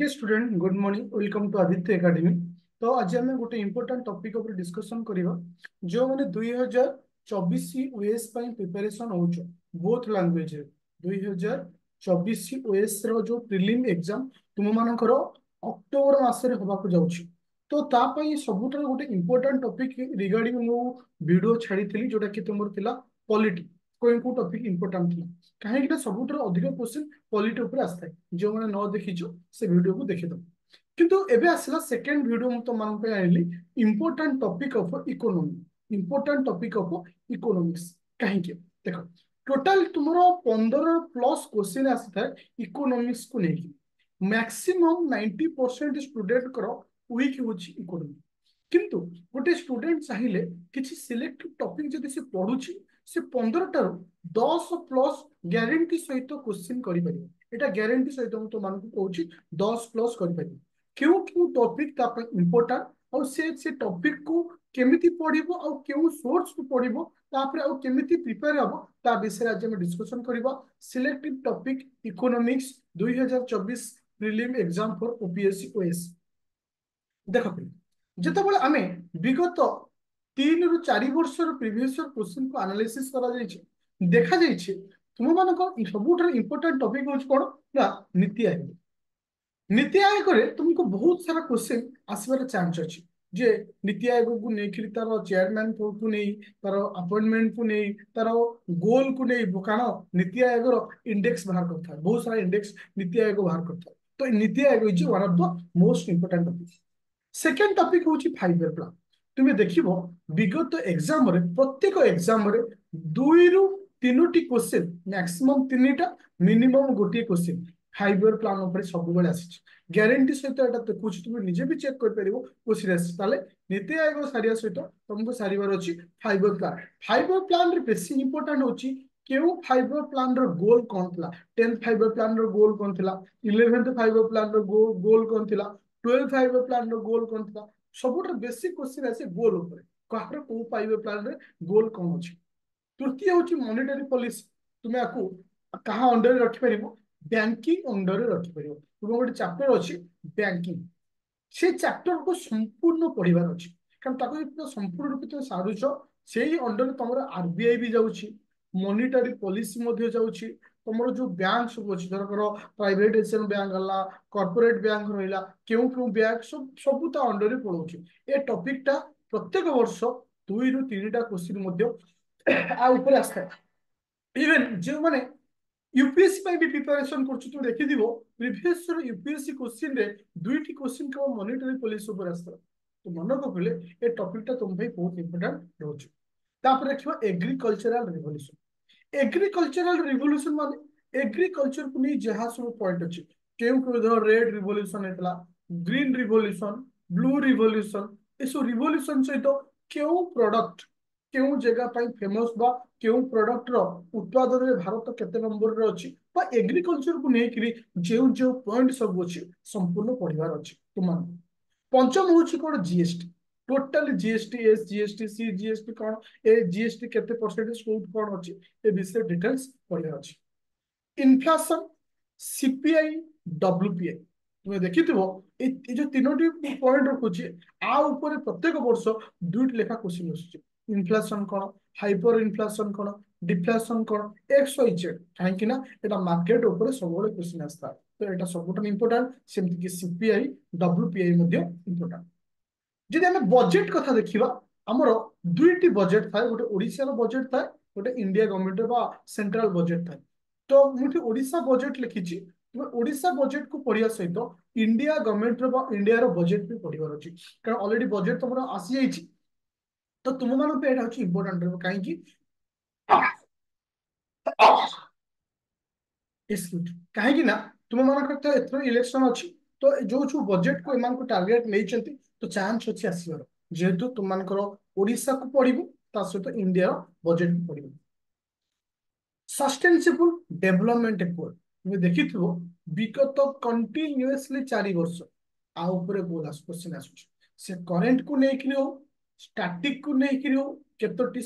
Deer student good morning welcome to Aditya academy ତ ଆଜି ଆମେ ଗୋଟେ ଇମ୍ପୋର୍ଟାଣ୍ଟ ଟପିକ୍ ଉପରେ ଡିସ୍କସନ୍ କରିବା ଯେଉଁମାନେ ଦୁଇ ହଜାର ଚବିଶ ଓଏସ୍ ପାଇଁ ପ୍ରିପାରେସନ୍ ହଉଛ ବୋଥ୍ ଲାଙ୍ଗୁଏଜ୍ରେ ଦୁଇ ହଜାର ଚବିଶ ଓଏସ୍ର ଯେଉଁ ପ୍ରିଲିମ୍ ଏକ୍ଜାମ୍ ତୁମମାନଙ୍କର ଅକ୍ଟୋବର ମାସରେ ହେବାକୁ ଯାଉଛି ତ ତା ପାଇଁ ସବୁଠାରୁ ଗୋଟେ ଇମ୍ପୋର୍ଟାଣ୍ଟ ଟପିକ୍ ରିଗାର୍ଡିଂ ମୁଁ ଭିଡ଼ିଓ ଛାଡ଼ିଥିଲି ଯେଉଁଟାକି ତୁମର ଥିଲା ପଲିଟି କୋଇଙ୍କୋଟ୍ ଅଧିକ ଇମ୍ପୋର୍ଟାଣ୍ଟ ଥିଲା କାହିଁକି ନା ସବୁଠାରୁ ଅଧିକ କୋଶ୍ଚିନ୍ ପଲିଟି ଉପରେ ଆସିଥାଏ ଯେଉଁମାନେ ନ ଦେଖିଛୁ ସେ ଭିଡ଼ିଓକୁ ଦେଖିଦେବ କିନ୍ତୁ ଏବେ ଆସିଲା ସେକେଣ୍ଡ ଭିଡ଼ିଓ ମୁଁ ତମମାନଙ୍କ ପାଇଁ ଆଣିଲି important topic of economy important topic of economics କାହିଁକି ଦେଖ ଟୋଟାଲ ତୁମର ପନ୍ଦର ପ୍ଲସ୍ କୋଶ୍ଚିନ୍ ଆସିଥାଏ ଇକୋନୋମିକ୍ସକୁ ନେଇକି ମ୍ୟାକ୍ସିମମ୍ ନାଇଣ୍ଟି ପରସେଣ୍ଟ ଷ୍ଟୁଡେଣ୍ଟଙ୍କର ୱିକ୍ ହେଉଛି ଇକୋନୋମି କିନ୍ତୁ ଗୋଟେ ଷ୍ଟୁଡେଣ୍ଟ ଚାହିଁଲେ କିଛି ସିଲେକ୍ଟ ଟପିକ୍ ଯଦି ସେ ପଢୁଛି ସେ ପନ୍ଦରଟାରୁ ଦଶ ପ୍ଲସ୍ ଗ୍ୟାରେଣ୍ଟି ସହିତ କୋଶ୍ଚିନ୍ କରିପାରିବ ଏଇଟା ଗ୍ୟାରେଣ୍ଟି ସହିତ ମୁଁ ତୁମମାନଙ୍କୁ କହୁଛି ଦଶ ପ୍ଲସ୍ କରିପାରିବି କେଉଁ କେଉଁ ଟପିକ୍ ତା ପାଇଁ ଇମ୍ପୋର୍ଟାଣ୍ଟ ଆଉ ସେ ସେ ଟପିକ୍କୁ କେମିତି ପଢିବ ଆଉ କେଉଁ ସୋର୍ସକୁ ପଢିବ ତାପରେ ଆଉ କେମିତି ପ୍ରିପେୟାର ହେବ ତା ବିଷୟରେ ଆଜି ଆମେ ଡିସ୍କସନ୍ କରିବା ସିଲେକ୍ଟିଭ୍ ଟପିକ୍ ଇକୋନୋମିକ୍ସ ଦୁଇ ହଜାର ଚବିଶ prelim exam for OPSC OS ଦେଖ ଯେତେବେଳେ ଆମେ ବିଗତ ତିନିରୁ ଚାରି ବର୍ଷର ପ୍ରିଭିୟସ୍ ଇୟର କୋଶ୍ଚିନ୍କୁ ଆନାଲିସିସ୍ କରାଯାଇଛି ଦେଖାଯାଇଛି ତୁମମାନଙ୍କ ସବୁଠାରୁ ଇମ୍ପୋର୍ଟାଣ୍ଟ ଟପିକ୍ ହେଉଛି କ'ଣ ନା ନୀତି ଆୟୋଗ ନୀତି ଆୟୋଗରେ ତୁମକୁ ବହୁତ ସାରା କୋଶ୍ଚିନ୍ ଆସିବାର ଚାନ୍ସ ଅଛି ଯେ ନୀତି ଆୟୋଗକୁ ନେଇକରି ତାର ଚେୟାରମ୍ୟାନକୁ ନେଇ ତାର ଆପଏଣ୍ଟମେଣ୍ଟକୁ ନେଇ ତାର ଗୋଲକୁ ନେଇ କାରଣ ନୀତି ଆୟୋଗର ଇଣ୍ଡେକ୍ସ ବାହାର କରିଥାଏ ବହୁତ ସାରା ଇଣ୍ଡେକ୍ସ ନୀତି ଆୟୋଗ ବାହାର କରିଥାଏ ତ NITI Aayog is one of the most important topic second topic ହେଉଛି ଫାଇଭ ଇୟର ପ୍ଲାନ୍ তুমি দেখিব ଦେଖିବ ବିଗତ ଏକ୍ଜାମରେ ପ୍ରତ୍ୟେକ দুই রু ତିନୋଟି କୋଶ୍ଚିନ୍ ମ୍ୟାକ୍ସିମମ୍ ତିନିଟା ମିନିମମ୍ ଗୋଟିଏ କୋଶ୍ଚିନ୍ ফাইবার প্ল্যান উপরে সবুলে আসিছে গ্যারেটি সহিত এটা দেখুছি তুমি নিজে বি চেক করে ও সিরিয়াস তাহলে নীতি আয়োগ সারিয়া সহিত তোমাকে সারিবার অছি ফাইবার প্ল্যান ফাইবার প্ল্যান বেশি ইম্পর্টাট হচ্ছে কেউ ফাইবার প্ল্যান র গোল কোন লা টেন্থ ফাইবার প্ল্যান র গোল কোন লা ইলেভেন্থ ফাইবার প্ল্যান র গোল কোন লা টুয়েলভ ফাইবার প্ল্যান র গোল কোন লা ସବୁଠାରୁ ବେଶୀ କୋଶ୍ଚିନ୍ ଆସେ ଗୋଲ ଉପରେ କାହାର କୋଉ ପାଇବେ ପ୍ଲାନରେ ଗୋଲ କଣ ଅଛି ତୃତୀୟ ହେଉଛି ମନିଟାରୀ ପଲିସି ତୁମେ ଆକୁ କାହା ଅଣ୍ଡରରେ ରଖିପାରିବ ବ୍ୟାଙ୍କିଂ ଅଣ୍ଡରରେ ରଖିପାରିବ ଏବଂ ଗୋଟେ ଚାପ୍ଟର ଅଛି ବ୍ୟାଙ୍କିଂ ସେ ଚାପ୍ଟରକୁ ସମ୍ପୂର୍ଣ୍ଣ ପଢିବାର ଅଛି କାରଣ ତାକୁ ଯଦି ସମ୍ପୂର୍ଣ୍ଣ ରୂପେ ତୁମେ ସାରୁଛ ସେଇ ଅଣ୍ଡରରେ ତମର ଆରବିଆଇ ବି ଯାଉଛି ମନିଟାରୀ ପଲିସି ମଧ୍ୟ ଯାଉଛି ତୁମର ଯୋଉ ବ୍ୟାଙ୍କ ସବୁ ଅଛି ଧରକର ପ୍ରାଇଭେଟାଇଜେସନ ବ୍ୟାଙ୍କ ହେଲା କର୍ପୋରେଟ ବ୍ୟାଙ୍କ ରହିଲା କେଉଁ କେଉଁ ବ୍ୟାଙ୍କ ସବୁ ସବୁ ତା ଅଣ୍ଡରରେ ପଳଉଛି ଏ ଟପିକଟା ପ୍ରତ୍ୟେକ ବର୍ଷ ଦୁଇରୁ ତିନିଟା କୋଶ୍ଚିନ୍ ମଧ୍ୟ ଆ ଉପରେ ଆସିଥାଏ ଇଭେନ୍ ଯେଉଁମାନେ ୟୁପିଏସସି ପାଇଁ ବି ପ୍ରିପାରେସନ କରୁଛୁ ତୁମେ ଦେଖିଥିବ ପ୍ରିଭିୟସ ୟୁପିଏସସି କୋଶ୍ଚିନ୍ରେ ଦୁଇଟି କୋଶ୍ଚିନ୍ କେବଳ ମନିଟୋରୀ ପୋଲିସ ଉପରେ ଆସିଥିଲା ତ ମନେ ରଖିଲେ ଏ ଟପିକଟା ତୁମ ପାଇଁ ବହୁତ ଇମ୍ପୋର୍ଟାଣ୍ଟ ରହୁଛି ତାପରେ ଦେଖିବ ଏଗ୍ରିକଲଚରାଲ ରେଭଲ୍ୟୁସନ ଏଗ୍ରିକଲଚରାଲ ରିଭଲ୍ୟୁସନ ମାନେ ଏଗ୍ରିକଲଚରକୁ ନେଇ ଯାହା ସବୁ ପଏଣ୍ଟ ଅଛି କେଉଁ କେଉଁ ଧର ରେଡ୍ ରିଭଲ୍ୟୁସନ ହେଇଥିଲା ଗ୍ରୀନ ରିଭଲ୍ୟୁସନ ବ୍ଲୁ ରିଭଲ୍ୟୁସନ ଏସବୁ ରିଭଲ୍ୟୁସନ ସହିତ କେଉଁ ପ୍ରଡକ୍ଟ କେଉଁ ଜାଗା ପାଇଁ ଫେମସ ବା କେଉଁ ପ୍ରଡକ୍ଟର ଉତ୍ପାଦନରେ ଭାରତ କେତେ ନମ୍ବରରେ ଅଛି ବା ଏଗ୍ରିକଲଚରକୁ ନେଇକିରି ଯେଉଁ ଯେଉଁ ପଏଣ୍ଟ ସବୁ ଅଛି ସମ୍ପୂର୍ଣ୍ଣ ପଢିବାର ଅଛି ତୁମ ପଞ୍ଚମ ହଉଛି କଣ GST totally G S T S S G T C G S T କ'ଣ ଏ ଟି କେତେ ପରସେଣ୍ଟେଜ କୋଉଠି କ'ଣ ଅଛି ଏ ବିଷୟରେ ଡିଟେଲ୍ସ ପଢ଼ିବାର ଅଛି ଇନଫ୍ଲାସନ ସିପିଆଇ ଡବ୍ଲ୍ୟୁପିଆଇ ତୁମେ ଦେଖିଥିବ ଏ ଯୋଉ ତିନୋଟି ପଏଣ୍ଟ ରଖୁଛି ଆ ଉପରେ ପ୍ରତ୍ୟେକ ବର୍ଷ ଦୁଇଟି ଲେଖା କୋଶ୍ଚିନ୍ ଆସୁଛି ଇନଫ୍ଲାସନ କ'ଣ ହାଇପର ଇନଫ୍ଲାସନ କ'ଣ ডিফ্লেশন କଣ এক্স ওয়াই জেড কাহিঁকি না এটা মার্কেট উপরে সবুলে কোশ্চিন আসতা তো এটা সবুঠান ইম্পর্টান্ট ସିପିଆଇ কি সিপিআই ডব্লুপিআই মধ্যে ইম্পর্টান্ট ଯଦି ଆମେ ବଜେଟ୍ କଥା ଦେଖିବା ଆମର ଦୁଇଟି ବଜେଟ୍ ଥାଏ ଗୋଟେ ଓଡ଼ିଶାର ବଜେଟ୍ ଥାଏ ଗୋଟେ ଇଣ୍ଡିଆ ଗଭର୍ଣ୍ଣମେଣ୍ଟ ବା ସେଣ୍ଟ୍ରାଲ ବଜେଟ୍ ଥାଏ ତ ମୁଁ ଏଠି ଓଡ଼ିଶା ବଜେଟ୍ ଲେଖିଛି ଓଡ଼ିଶା ବଜେଟକୁ ପଢିବା ସହିତ ଇଣ୍ଡିଆ ଗଭର୍ଣ୍ଣମେଣ୍ଟର ବା ଇଣ୍ଡିଆର ବଜେଟ୍ ବି ପଢିବାର ଅଛି କାରଣ ଅଲରେଡି ବଜେଟ୍ ତମର ଆସିଯାଇଛି ତ ତୁମମାନଙ୍କ ପାଇଁ ଏଇଟା ହେଉଛି ଇମ୍ପୋର୍ଟାଣ୍ଟ ରହିବ କାହିଁକି କାହିଁକି ନା ତୁମମାନଙ୍କର ତ ଏଥର ଇଲେକ୍ସନ ଅଛି ତ ଯୋଉ ଯୋଉ ବଜେଟକୁ ଏମାନଙ୍କୁ ଟାର୍ଗେଟ ନେଇଛନ୍ତି ତ ଚାନ୍ସ ଅଛି ଆସିବାର ଯେହେତୁ ତୁମମାନଙ୍କର ଓଡ଼ିଶାକୁ ପଡ଼ିବ ତା ସହିତ ଇଣ୍ଡିଆର ବଜେଟକୁ ପଡ଼ିବ ସଷ୍ଟେନସିବୁଲ ଡେଭଲପମେଣ୍ଟ ଏପୋର୍ଟ ତୁମେ ଦେଖିଥିବ ବିଗତ କଣ୍ଟିନ୍ୟୁଅସଲି ଚାରି ବର୍ଷ ଆ ଉପରେ କୋଶ୍ଚିନ୍ ଆସୁଛି ସେ କରେଣ୍ଟକୁ ନେଇକିରି ହଉ ଷ୍ଟାଟିକକୁ ନେଇକିରି ହଉ କେତୋଟି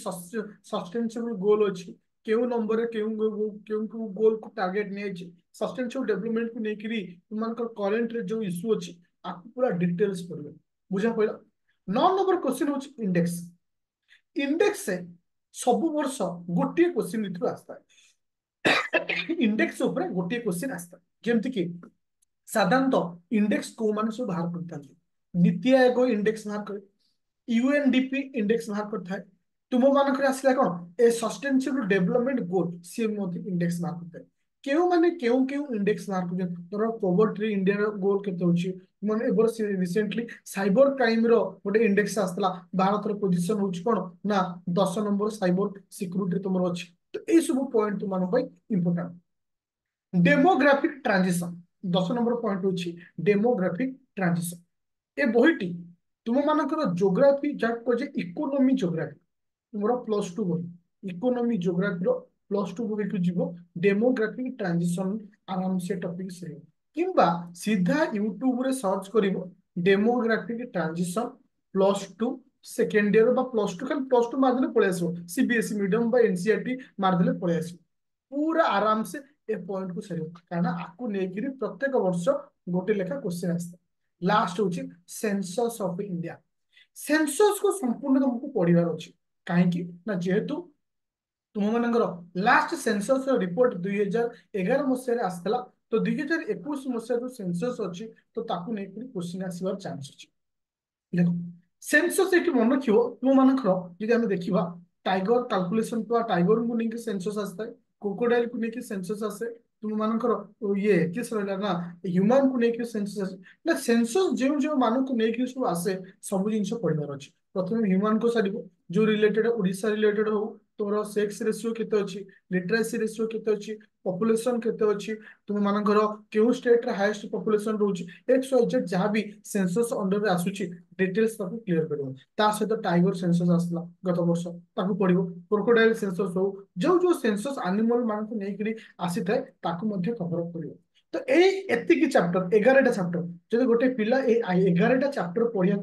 ସଷ୍ଟେନସିବୁଲ ଗୋଲ ଅଛି କେଉଁ ନମ୍ବରରେ କେଉଁ କେଉଁ କେଉଁ ଗୋଲକୁ ଟାର୍ଗେଟ ନେଇଛି ସବଷ୍ଟାନ୍ସିଆଲ ଡେଭଲପମେଣ୍ଟକୁ ନେଇକିରି ସେମାନଙ୍କର କରେଣ୍ଟରେ ଯେଉଁ ଇସ୍ୟୁ ଅଛି ଆକୁ ପୁରା ଡିଟେଲ୍ସ କରିବେ ବୁଝା ପଡ଼ିଲା ନଅ ନମ୍ବର କ୍ୱେଶ୍ଚିନ୍ ହେଉଛି ଇଣ୍ଡେକ୍ସ ଇଣ୍ଡେକ୍ସ ସବୁ ବର୍ଷ ଗୋଟିଏ କ୍ୱେଶ୍ଚିନ୍ ଏଥିରୁ ଆସିଥାଏ ଇଣ୍ଡେକ୍ସ ଉପରେ ଗୋଟିଏ କ୍ୱେଶ୍ଚିନ୍ ଆସିଥାଏ ଯେମିତିକି ସାଧାରଣତଃ ଇଣ୍ଡେକ୍ସ କୋଉମାନେ ସବୁ ବାହାର କରିଥାନ୍ତି ନୀତି ଆୟୋଗ ଇଣ୍ଡେକ୍ସ ବାହାର କରେ ୟୁଏନଡିପି ଇଣ୍ଡେକ୍ସ ବାହାର କରିଥାଏ ତୁମମାନଙ୍କରେ ଆସିଲା କ'ଣ ଏ ସଷ୍ଟେନ୍ସିଆଲ ଡେଭଲପମେଣ୍ଟ ଗୋଲ ସିଏ ମଧ୍ୟ ଇଣ୍ଡେକ୍ସ ମାର୍କ କରିଥାଏ କେଉଁମାନେ କେଉଁ କେଉଁ ଇଣ୍ଡେକ୍ସ ମାର୍କ କରୁଛନ୍ତି ଧର ପୋଭର୍ଟିରେ ଇଣ୍ଡିଆର ଗୋଲ କେତେ ହଉଛି ମାନେ ଏବର ରିସେଣ୍ଟଲି ସାଇବର କ୍ରାଇମର ଗୋଟେ ଇଣ୍ଡେକ୍ସ ଆସିଥିଲା ଭାରତର ପୋଜିସନ ହଉଛି କ'ଣ ନା ଦଶ ନମ୍ବର ସାଇବର ସିକ୍ୟୁରିଟି ତୁମର ଅଛି ତ ଏଇସବୁ ପଏଣ୍ଟ ତୁମମାନଙ୍କ ପାଇଁ ଇମ୍ପୋର୍ଟାଣ୍ଟ ଡେମୋଗ୍ରାଫିକ ଟ୍ରାଞ୍ଜିସନ ଦଶ ନମ୍ବର ପଏଣ୍ଟ ହଉଛି ଡେମୋଗ୍ରାଫିକ ଟ୍ରାଞ୍ଜିସନ ଏ ବହିଟି ତୁମମାନଙ୍କର ଜୋଗ୍ରାଫି ଯାହାକୁ କୁହାଯାଏ ଇକୋନୋମି ଜୋଗ୍ରାଫି ତୁମର ପ୍ଲସ୍ ଟୁ ବହି ଇକୋନୋମି ଜୋଗ୍ରାଫିର ପ୍ଲସ୍ ଟୁ ବହିକୁ ଯିବ ଡେମୋଗ୍ରାଫିକ୍ ଟ୍ରାଞ୍ଜିସନ୍ ଆରାମସେ ଟପିକ୍ ସେ କିମ୍ବା ସିଧା ୟୁଟ୍ୟୁବରେ ସର୍ଚ୍ଚ କରିବ demographic transition plus two second year ବା ପ୍ଲସ୍ ଟୁ ଖାଲି ପ୍ଲସ୍ ଟୁ ମାରିଦେଲେ ପଳେଇ ଆସିବ ସିବିଏସ୍ଇ ମିଡିୟମ ବା ଏନ୍ସିଆର୍ଟି ମାରିଦେଲେ ପଳେଇ ଆସିବ ପୁରା ଆରାମସେ ଏ ପଏଣ୍ଟକୁ ସାରିବ କାରଣ ଆକୁ ନେଇକିରି ପ୍ରତ୍ୟେକ ବର୍ଷ ଗୋଟେ ଲେଖା କୋଶ୍ଚିନ୍ ଆସିଥାଏ ଲାଷ୍ଟ ହଉଛି ସେନ୍ସସ୍ ଅଫ୍ ଇଣ୍ଡିଆ ସେନ୍ସସ୍କୁ ସମ୍ପୂର୍ଣ୍ଣ ତମକୁ ପଢିବାର ଅଛି कहीं जेहेतु तुम मान लास्ट सेनसस रिपोर्ट दुई एगार मसीह आसाला तो दुई हजार एक मसीह जो तो क्वेश्चन आसवर चान्स अच्छी देख सेनसस मन रख तुम मानर जी देखा टाइगर काल्कुलेसन पा टाइगर को लेकिन सेनसस आए कोकोडाइल को लेकिन सेनसस आसे तुम मानकर ये किस रहा ना ह्यूमान को लेकिन सेनसस ना सेनसस जो जो मानक नहीं सब जिन पढ़ार अच्छे प्रथम ह्यूमान को सारे जो रिलेटेड ओडा रिलेटेड हो तुम सेक्स रेसीो के लिटरेसी रेसीो के पपुलेसन के तुम मान क्यों स्टेट हाएस्ट पपुलेसन रोचे एक्स वाई जहाँ भी सेनसस अंडर आसूची डिटेल्स क्लीयर कर सहित टाइगर सेनस आसला गत वर्ष पढ़ क्रोकोडाइल सेनसस हो जो जो सेनसस आनिमल मान को लेकर आसी थाए कभर कर तो ये चैप्टर एगारटा चैप्टर जो गोटे पिला एगारटा चैप्टर पढ़िया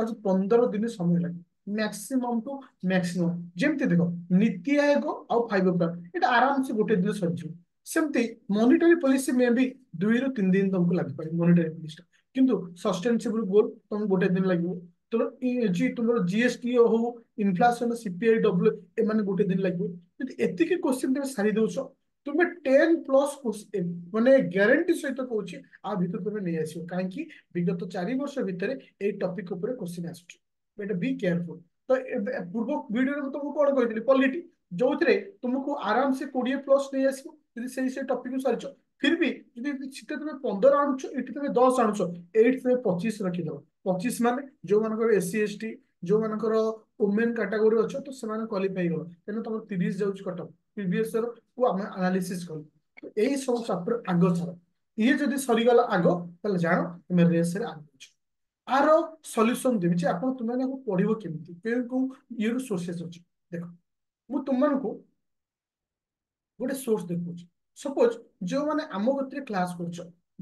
बस पंद्रह दिन समय लगे मैक्सिमम टू मैक्सिमम जमी देख नीति आयोग आइव ओक्लाक आराम से गोटे दिन सर जो सेमती मनिटरी पलिस मे भी दुई रु तीन दिन तुमको तो लग पड़े मनिटरी पलिस कि सस्टेनेबल गोल तुम गोटे दिन लगे तुम्हारे जीएसटी हूँ इनफ्लासन सीपीआई डब्ल्यू एम गोटे दिन लगे एति क्वेश्चन तुम सारी दौ तुम टेन प्लस मानते ग्यारंटी सहित कौच आ नहीं आस कहीं विगत चार बर्ष भितर टपिक क्वेश्चन आसुच्छ बेटा बी केयरफुल तो पूर्व वीडियो में तुमको कौन कही पलिटी जो थे तुमको आराम से कोड़े प्लस नहीं आस टपिक को सारी फिर भी शीत तुम पंदर आठ तुम दस आठ तुम्हें पचीस रखीद पचीस मान जो मान एस एस टी जो मान वोमेन कैटागोरी अच्छा तो से क्वाफाई गल क्या तुम तीस जाऊँ कटक प्रिवियस को आम आनालीसी कल तो यही सब चैप्टर आग छाड़ ये जदि सरीगला आग तेल जान तुम रेस आगे ଆର ସଲ୍ୟୁସନ ଦେବି ଯେ ଆପଣ ତୁମେ ଏହାକୁ ପଢିବ କେମିତି କେଉଁ ଇଏରୁ ସୋର୍ସେସ୍ ଅଛି ଦେଖ ମୁଁ ତୁମମାନଙ୍କୁ ଗୋଟେ ସୋର୍ସ ଦେଖାଉଛି ସପୋଜ ଯେଉଁମାନେ ଆମ କତିରେ କ୍ଲାସ କରୁଛ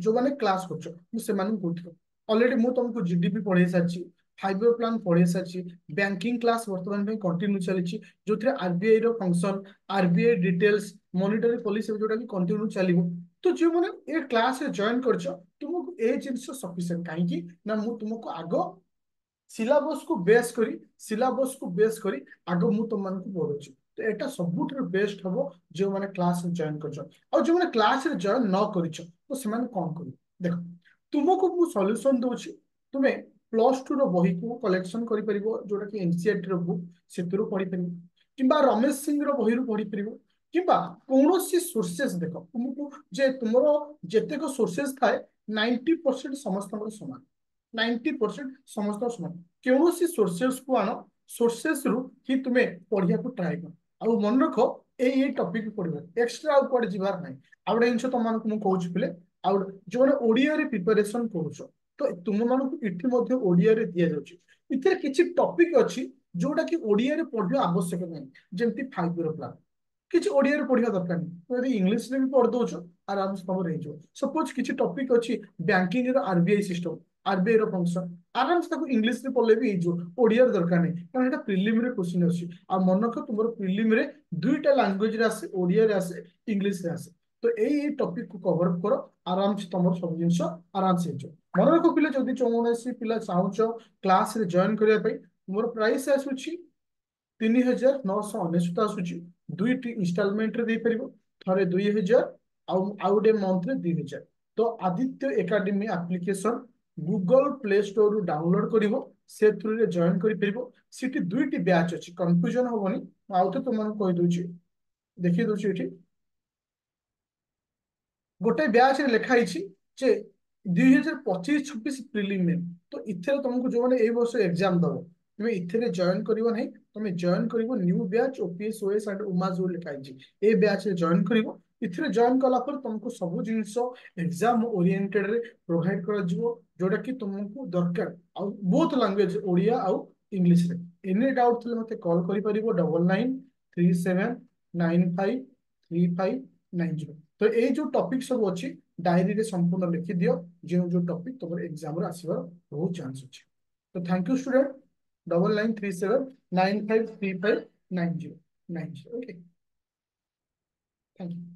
ଯେଉଁମାନେ କ୍ଲାସ କରୁଛ ମୁଁ ସେମାନଙ୍କୁ କହୁଥିଲି ଅଲରେଡି ମୁଁ ତମକୁ ଜିଡିପି ପଢେଇ ସାରିଛି ଫାଇବର ପ୍ଲାନ୍ ପଢେଇ ସାରିଛି ବ୍ୟାଙ୍କିଂ କ୍ଲାସ ବର୍ତ୍ତମାନ ପାଇଁ କଣ୍ଟିନ୍ୟୁ ଚାଲିଛି ଯେଉଁଥିରେ ଆରବିଆଇ ର function RBI details monetary policy ଯୋଉଟା କି କଣ୍ଟିନ୍ୟୁ ଚାଲିବ ତ ଯେଉଁମାନେ ଏ କ୍ଲାସରେ ଜଏନ୍ କରିଛ ତୁମକୁ ଏ ଜିନିଷ ସଫିସିଏଣ୍ଟ କାହିଁକି ନା ମୁଁ ତୁମକୁ ଆଗ ସିଲାବସକୁ ବେସ୍ କରି ସିଲାବସକୁ ବେସ୍ କରି ଆଗ ମୁଁ ତୁମମାନଙ୍କୁ ପଢ଼ୁଛି ତ ଏଇଟା ସବୁଠାରୁ ବେଷ୍ଟ ହବ ଯେଉଁମାନେ କ୍ଲାସରେ ଜଏନ୍ କରିଛ ଆଉ ଯେଉଁମାନେ କ୍ଲାସରେ ଜଏନ୍ ନ କରିଛ ତ ସେମାନେ କ'ଣ କରିବେ ଦେଖ ତୁମକୁ ମୁଁ ସଲ୍ୟୁସନ୍ ଦଉଛି ତୁମେ ପ୍ଲସ୍ ଟୁର ବହିକୁ କଲେକ୍ସନ କରିପାରିବ ଯୋଉଟାକି ଏନ୍ସିଆର୍ଟିର ବୁକ୍ ସେଥିରୁ ପଢ଼ିପାରିବ କିମ୍ବା ରମେଶ ସିଂର ବହିରୁ ପଢ଼ିପାରିବ କିମ୍ବା କୌଣସି ସୋର୍ସେସ୍ ଦେଖ ତୁମକୁ ଯେ ତୁମର ଯେତେକ ସୋର୍ସେସ୍ ଥାଏ ନାଇଣ୍ଟି ପରସେଣ୍ଟ ସମସ୍ତଙ୍କର ସମାନ ନାଇଣ୍ଟି ପରସେଣ୍ଟ ସମସ୍ତଙ୍କର ସମାନ କୌଣସି ସୋର୍ସେସକୁ ଆଣ ସୋର୍ସେସରୁ ହିଁ ତୁମେ ପଢ଼ିବାକୁ ଟ୍ରାଏ କର ଆଉ ମନେ ରଖ ଏଇ ଏଇ ଟପିକ ପଢ଼ିବ ଏକ୍ସଟ୍ରା ଆଉ କୁଆଡ଼େ ଯିବାର ନାହିଁ ଆଉ ଗୋଟେ ଜିନିଷ ତମମାନଙ୍କୁ ମୁଁ କହୁଛି ପିଲେ ଆଉ ଯୋଉମାନେ ଓଡ଼ିଆରେ ପ୍ରିପାରେସନ କରୁଛ ତ ତୁମମାନଙ୍କୁ ଏଠି ମଧ୍ୟ ଓଡ଼ିଆରେ ଦିଆଯାଉଛି ଏଥିରେ କିଛି ଟପିକ ଅଛି ଯୋଉଟା କି ଓଡ଼ିଆରେ ପଢ଼ିବା ଆବଶ୍ୟକ ନାହିଁ ଯେମିତି ଫାଇବର ପ୍ଲାନ୍ କିଛି ଓଡ଼ିଆରେ ପଢିବା ଦରକାର ନାହିଁ ଯଦି ଇଂଲିଶରେ ବି ପଢି ଦଉଛ ଆରାମସେ ତମର ହେଇଯିବ ସପୋଜ କିଛି ଟପିକ୍ ଅଛି ବ୍ୟାଙ୍କିଂର ଆରବିଆଇ ସିଷ୍ଟମ ଆରବିଆଇ ର ଫଙ୍କସନ ଆରାମସେ ତାକୁ ଇଂଲିଶରେ ପଢିଲେ ବି ହେଇଯିବ ଓଡ଼ିଆରେ ଦରକାର ନାହିଁ କାରଣ ଏଇଟା ପ୍ରିଲିମରେ କୋଶ୍ଚିନ୍ ଅଛି ଆଉ ମନକ ତୁମର ପ୍ରିଲିମରେ ଦୁଇଟା ଲାଙ୍ଗୁଏଜରେ ଆସେ ଓଡ଼ିଆରେ ଆସେ ଇଂଲିଶରେ ଆସେ তো ଏଇ এই টপিকু কভর କର ଆରାମସେ আরামসে ସବୁ ଜିନିଷ ଆରାମସେ ହେଇଯିବ হয়েছে মনে রাখ পিলা যদি ପିଲା ଚାହୁଁଛ চাহুছ ক্লাসে କରିବା ପାଇଁ তোমার প্রাইস ଆସୁଛି ତିନି ହଜାର ନଅଶହ অনেশত ଆସୁଛି ଦୁଇଟି ଇନଷ୍ଟଲମେଣ୍ଟରେ ଦେଇପାରିବ ଥରେ ଦୁଇ ହଜାର ଆଉ ଆଉ ଗୋଟେ ମନ୍ଥରେ ଦୁଇ ହଜାର ତ Aditya academy application Google play ଷ୍ଟୋରରୁ ଡାଉନଲୋଡ କରିବ ସେ ଥ୍ରୁରେ ଜଏନ୍ କରିପାରିବ ସେଠି ଦୁଇଟି ବ୍ୟାଚ୍ ଅଛି କନଫ୍ୟୁଜନ ହବନି ମୁଁ ଆଉ ଥରେ ତୁମମାନଙ୍କୁ କହିଦେଉଛି ଦେଖେଇ ଦେଉଛି ଏଠି ଗୋଟେ ବ୍ୟାଚ୍ରେ ଲେଖା ହେଇଛି ଯେ ଦୁଇ ହଜାର ପଚିଶ ଛବିଶ ପ୍ରିଲିମିନାରୀ ତ ଏଥିରେ ତୁମକୁ ଯୋଉମାନେ ଏଇ ବର୍ଷ ଏକ୍ଜାମ ଦବ তুমি ইথরে জয়েন করিব না তুমি জয়েন করিব new batch OPS OS and উমা জু লিখাইছি এই ব্যাচে জয়েন করিব ইথরে জয়েন করা পর তমক সব জিনিস एग्जाम ওরিয়েন্টেড রে প্রোভাইড করা দিব যেটা কি তমক দরকার আউ বহুত ল্যাঙ্গুয়েজ ওড়িয়া আউ ইংলিশ রে এনি डाउट থলে মতে কল করি পারিব 9937953590 তো এই যে টপিক সব আছে ডাইরিতে সম্পূর্ণ লিখি দিও যেও যে টপিক তপরে एग्जामে আসিবার বহুত চান্স আছে তো thank you student double nine three seven nine five three five nine zero nine zero. Okay. Thank you.